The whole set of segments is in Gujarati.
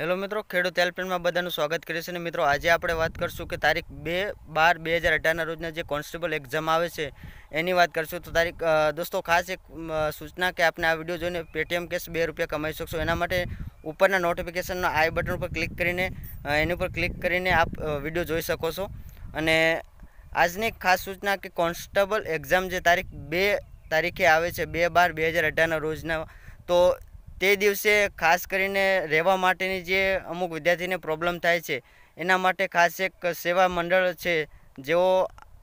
હેલો મિત્રો ખેડૂત હેલ્પલાઇનમાં બધાનું સ્વાગત કરીએ છીએ અને મિત્રો આજે આપણે વાત કરીશું કે તારીખ બે બાર બે હજાર અઢારના રોજના જે કોન્સ્ટેબલ એક્ઝામ આવે છે એની વાત કરીશું તો તારીખ દોસ્તો ખાસ એક સૂચના કે આપણે આ વિડીયો જોઈને પેટીએમ કેશ બે રૂપિયા કમાઈ શકશો એના માટે ઉપરના નોટિફિકેશનના આઈ બટન ઉપર ક્લિક કરીને એની ઉપર ક્લિક કરીને આપ વિડીયો જોઈ શકો છો અને આજની ખાસ સૂચના કે કોન્સ્ટેબલ એક્ઝામ જે તારીખ બે તારીખે આવે છે બે બાર બે હજાર અઢારના રોજના તો તે દિવસે ખાસ કરીને રહેવા માટેની જે અમુક વિદ્યાર્થીને પ્રોબ્લેમ થાય છે એના માટે ખાસ એક સેવા મંડળ છે જેઓ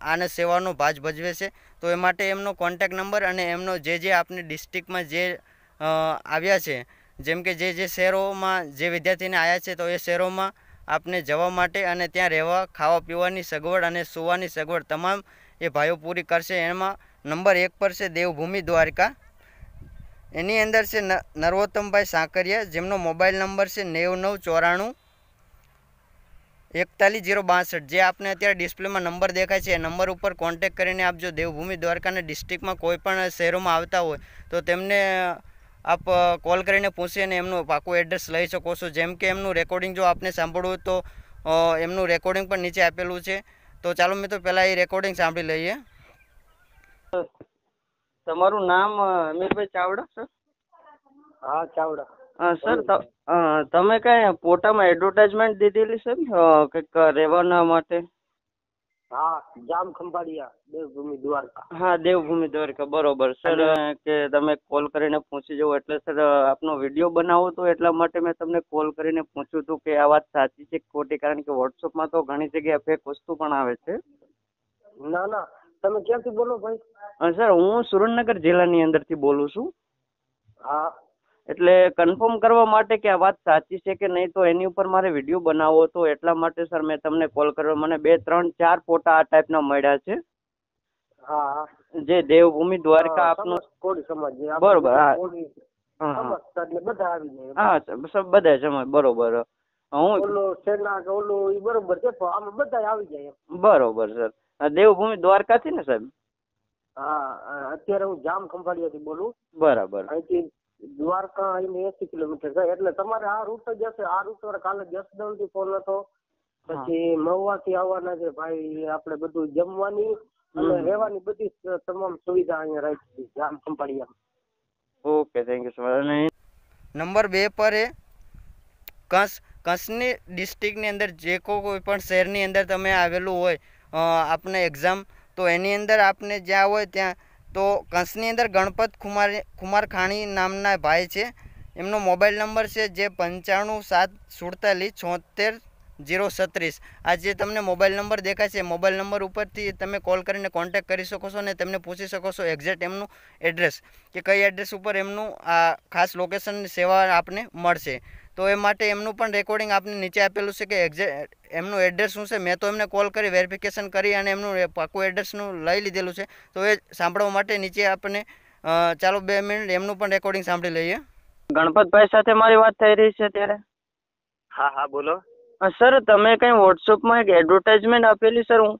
આને સેવાનો ભાજ ભજવે છે તો એ માટે એમનો કોન્ટેક નંબર અને એમનો જે જે આપની ડિસ્ટ્રિક્ટમાં જે આવ્યા છે જેમ કે જે જે શહેરોમાં જે વિદ્યાર્થીને આવ્યા છે તો એ શહેરોમાં આપને જવા માટે અને ત્યાં રહેવા ખાવા પીવાની સગવડ અને સુવાની સગવડ તમામ એ ભાઈઓ પૂરી કરશે એમાં નંબર એક પર છે દેવભૂમિ દ્વારકા એની અંદર છે નરોત્તમભાઈ સાંકરિયા જેમનો મોબાઈલ નંબર છે નેવ નવ ચોરાણું એકતાલીસ જીરો બાસઠ જે આપને અત્યારે ડિસ્પ્લેમાં નંબર દેખાય છે એ નંબર ઉપર કોન્ટેક કરીને આપજો દેવભૂમિ દ્વારકાના ડિસ્ટ્રિક્ટમાં કોઈ પણ શહેરોમાં આવતા હોય તો તેમને આપ કોલ કરીને અને એમનું પાકું એડ્રેસ લઈ શકો છો જેમ કે એમનું રેકોર્ડિંગ જો આપને સાંભળવું તો એમનું રેકોર્ડિંગ પણ નીચે આપેલું છે તો ચાલો મેં તો પહેલાં એ રેકોર્ડિંગ સાંભળી લઈએ તમારું નામ અમીરભાઈ ચાવડા સર હા ચાવડા સર તમે કઈ પોતામાં એડવર્ટાઇઝમેન્ટ દીધેલી સર કંઈક રહેવાના માટે હા જામ ખંભાળિયા દેવભૂમિ દ્વારકા હા દેવભૂમિ દ્વારકા બરોબર સર કે તમે કોલ કરીને પૂછી જવો એટલે સર આપનો વિડીયો બનાવો તો એટલા માટે મેં તમને કોલ કરીને પૂછ્યું હતું કે આ વાત સાચી છે ખોટી કારણ કે વોટ્સઅપમાં તો ઘણી જગ્યાએ ફેક વસ્તુ પણ આવે છે ના ના તમે ક્યાંથી બોલો ભાઈ સર હું સુરેન્દ્રનગર જિલ્લાની અંદરથી બોલું છું હા એટલે કન્ફર્મ કરવા માટે કે આ વાત સાચી છે કે નહીં તો એની ઉપર મારે વિડીયો બનાવવો હતો એટલા માટે સર મેં તમને કોલ કર્યો મને બે ત્રણ ચાર ફોટા આ ટાઈપના મળ્યા છે હા જે દેવભૂમિ દ્વારકા આપનો બરોબર હા હા એટલે બધા આવી જાય હા બધા સમાજ બરોબર હું ઓલો સેના ઓલો બરોબર છે પણ આમ બધા આવી જાય બરોબર સર દેવભૂમિ દ્વારકા થી ને સાહેબ હા અત્યારે હું જામ થી બોલું બરાબર અહીંથી દ્વારકા અહીં એસી કિલોમીટર છે એટલે તમારે આ રૂટ જ હશે આ રૂટ પર કાલે જસદણ થી ફોન હતો પછી મહુવા થી આવવાના છે ભાઈ આપણે બધું જમવાની અને રહેવાની બધી તમામ સુવિધા અહીંયા રાખી Jam Khambhalia okay thank you so much number બે પર એ કંસ કંસની ડિસ્ટ્રિક્ટની અંદર જે કોઈ પણ શહેરની અંદર તમે આવેલું હોય આપને એક્ઝામ તો એની અંદર આપને જ્યાં હોય ત્યાં તો કંસની અંદર ગણપત કુમાર કુમારખાણી નામના ભાઈ છે એમનો મોબાઈલ નંબર છે જે પંચાણું સાત સુડતાલીસ છોતેર જીરો સત્રીસ આ જે તમને મોબાઈલ નંબર દેખાય છે મોબાઈલ નંબર ઉપરથી તમે કોલ કરીને કોન્ટેક્ટ કરી શકો છો અને તેમને પૂછી શકો છો એક્ઝેક્ટ એમનું એડ્રેસ કે કઈ એડ્રેસ ઉપર એમનું આ ખાસ લોકેશન સેવા આપને મળશે તો એ માટે એમનું પણ રેકોર્ડિંગ આપને નીચે આપેલું છે કે એક્ઝેક્ટ એમનું એડ્રેસ શું છે મેં તો એમને કોલ કરી વેરિફિકેશન કરી અને એમનું પાકું એડ્રેસનું લઈ લીધેલું છે તો એ સાંભળવા માટે નીચે આપણે ચાલો બે મિનિટ એમનું પણ રેકોર્ડિંગ સાંભળી લઈએ ગણપતભાઈ સાથે મારી વાત થઈ રહી છે અત્યારે હા હા બોલો સર તમે કંઈ વોટ્સઅપમાં એક એડવર્ટાઇઝમેન્ટ આપેલી સર હું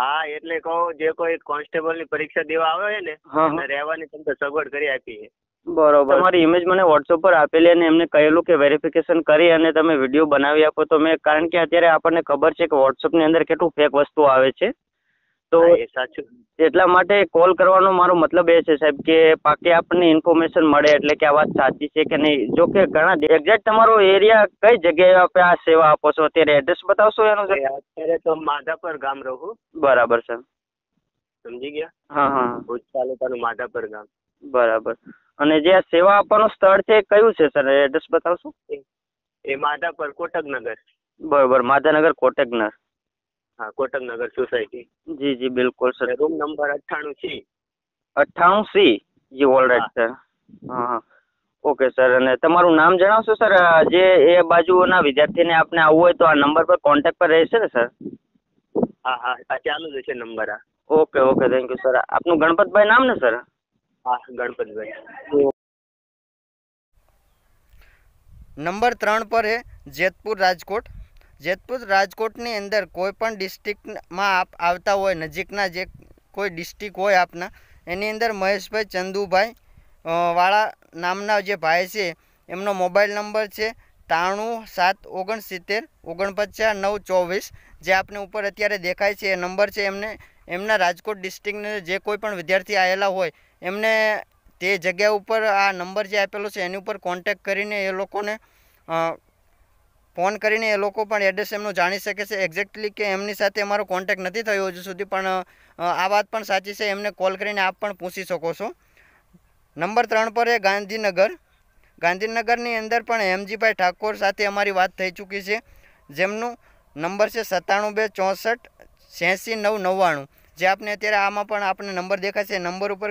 હા એટલે કહો જે કોઈ કોન્સ્ટેબલની પરીક્ષા દેવા આવે ને રહેવાની તમને સગવડ કરી આપી છે બરોબર તમારી ઇમેજ મને વોટ્સઅપ પર આપેલી અને એમને કહેલું કે વેરિફિકેશન કરી અને તમે વિડીયો બનાવી આપો તો મેં કારણ કે અત્યારે આપણને ખબર છે કે ની અંદર કેટલું ફેક વસ્તુ આવે છે તો સાચું એટલા માટે કોલ કરવાનો મારો મતલબ એ છે સાહેબ કે પાકે આપણને ઇન્ફોર્મેશન મળે એટલે કે આ વાત સાચી છે કે નહીં જો કે ઘણા એક્ઝેક્ટ તમારો એરિયા કઈ જગ્યાએ આપે આ સેવા આપો છો અત્યારે એડ્રેસ બતાવશો એનો અત્યારે તો માધાપર ગામ રહું બરાબર સર સમજી ગયા હા હા ભુજ તાલુકાનું માધાપર ગામ બરાબર અને જે સેવા આપવાનું સ્થળ છે એ કયું છે સર એડ્રેસ બતાવશો એ માધાપર નગર બરોબર માધાનગર કોટકનગર હા કોટકનગર સોસાયટી જી જી બિલકુલ સર રૂમ નંબર અઠ્ઠાણું સી અઠ્ઠાણું સી જી ઓલરાઈટ સર હા હા ઓકે સર અને તમારું નામ જણાવશો સર જે એ બાજુના વિદ્યાર્થીને આપને આવવું હોય તો આ નંબર પર કોન્ટેક્ટ પર રહેશે ને સર હા હા આ ચાલુ જ છે નંબર આ okay okay thank you sir આપનું ગણપતભાઈ નામ ને સર ગણપતભાઈ નંબર ત્રણ પર એ જેતપુર રાજકોટ જેતપુર રાજકોટની અંદર કોઈ પણ ડિસ્ટ્રિક્ટમાં આપ આવતા હોય નજીકના જે કોઈ ડિસ્ટ્રિક્ટ હોય આપના એની અંદર મહેશભાઈ ચંદુભાઈ વાળા નામના જે ભાઈ છે એમનો મોબાઈલ નંબર છે ત્રાણું સાત ઓગણસિત્તેર ઓગણપચાસ નવ ચોવીસ જે આપને ઉપર અત્યારે દેખાય છે એ નંબર છે એમને એમના રાજકોટ ડિસ્ટ્રિક્ટને જે કોઈ પણ વિદ્યાર્થી આવેલા હોય એમને તે જગ્યા ઉપર આ નંબર જે આપેલો છે એની ઉપર કોન્ટેક કરીને એ લોકોને ફોન કરીને એ લોકો પણ એડ્રેસ એમનું જાણી શકે છે એક્ઝેક્ટલી કે એમની સાથે અમારો કોન્ટેક નથી થયો હજુ સુધી પણ આ વાત પણ સાચી છે એમને કોલ કરીને આપ પણ પૂછી શકો છો નંબર ત્રણ પર એ ગાંધીનગર ગાંધીનગરની અંદર પણ એમજીભાઈ ઠાકોર સાથે અમારી વાત થઈ ચૂકી છે જેમનું નંબર છે સત્તાણું બે ચોસઠ છ્યાસી નવ નવ્વાણું જે આપને અત્યારે આમાં પણ આપને નંબર દેખાશે નંબર ઉપર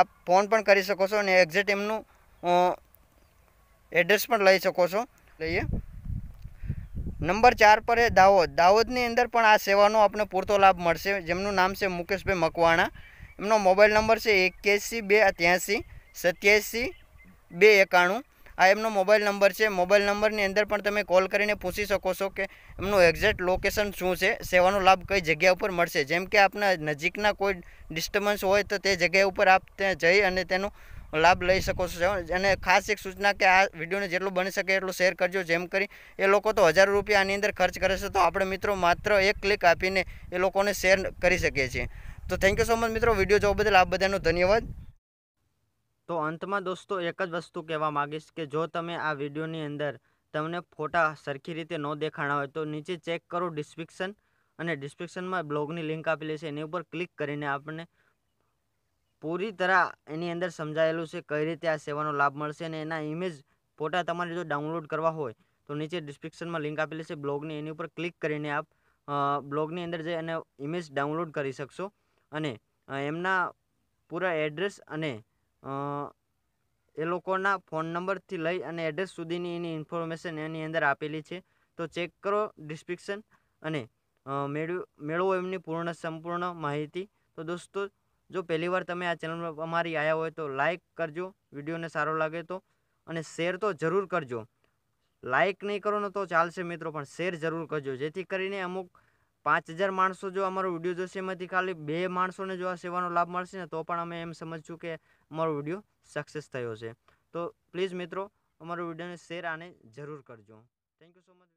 આપ ફોન પણ કરી શકો છો અને એક્ઝેક્ટ એમનું એડ્રેસ પણ લઈ શકો છો લઈએ નંબર ચાર પર એ દાહોદ દાહોદની અંદર પણ આ સેવાનો આપને પૂરતો લાભ મળશે જેમનું નામ છે મુકેશભાઈ મકવાણા એમનો મોબાઈલ નંબર છે એક્યાસી બે ત્યાંસી સત્યાસી બે એકાણું આ એમનો મોબાઈલ નંબર છે મોબાઈલ નંબરની અંદર પણ તમે કોલ કરીને પૂછી શકો છો કે એમનું એક્ઝેક્ટ લોકેશન શું છે સેવાનો લાભ કઈ જગ્યા ઉપર મળશે જેમ કે આપના નજીકના કોઈ ડિસ્ટર્બન્સ હોય તો તે જગ્યા ઉપર આપ ત્યાં જઈ અને તેનો લાભ લઈ શકો છો અને ખાસ એક સૂચના કે આ વિડીયોને જેટલું બની શકે એટલું શેર કરજો જેમ કરી એ લોકો તો હજાર રૂપિયા આની અંદર ખર્ચ કરે છે તો આપણે મિત્રો માત્ર એક ક્લિક આપીને એ લોકોને શેર કરી શકીએ છીએ તો થેન્ક યુ સો મચ મિત્રો વિડીયો જોવા બદલ આપ બધાનો ધન્યવાદ તો અંતમાં દોસ્તો એક જ વસ્તુ કહેવા માગીશ કે જો તમે આ વિડીયોની અંદર તમને ફોટા સરખી રીતે ન દેખાણા હોય તો નીચે ચેક કરો ડિસ્ક્રિપ્શન અને ડિસ્ક્રિપ્શનમાં બ્લોગની લિંક આપેલી છે એની ઉપર ક્લિક કરીને આપણને પૂરી તરહ એની અંદર સમજાયેલું છે કઈ રીતે આ સેવાનો લાભ મળશે અને એના ઇમેજ ફોટા તમારે જો ડાઉનલોડ કરવા હોય તો નીચે ડિસ્ક્રિપ્શનમાં લિંક આપેલી છે બ્લોગની એની ઉપર ક્લિક કરીને આપ બ્લોગની અંદર જઈ અને ઇમેજ ડાઉનલોડ કરી શકશો અને એમના પૂરા એડ્રેસ અને એ લોકોના ફોન નંબરથી લઈ અને એડ્રેસ સુધીની એની ઇન્ફોર્મેશન એની અંદર આપેલી છે તો ચેક કરો ડિસ્ક્રિપ્શન અને મેળવ્યું મેળવો એમની પૂર્ણ સંપૂર્ણ માહિતી તો દોસ્તો જો પહેલીવાર તમે આ ચેનલ અમારી આવ્યા હોય તો લાઇક કરજો વિડીયોને સારો લાગે તો અને શેર તો જરૂર કરજો લાઇક નહીં કરો ને તો ચાલશે મિત્રો પણ શેર જરૂર કરજો જેથી કરીને અમુક પાંચ હજાર માણસો જો અમારો વિડીયો જોશે એમાંથી ખાલી બે માણસોને જો આ સેવાનો લાભ મળશે ને તો પણ અમે એમ સમજશું કે અમારો વિડીયો સક્સેસ થયો છે તો પ્લીઝ મિત્રો અમારો વિડીયોને શેર આને જરૂર કરજો થેન્ક યુ સો મચ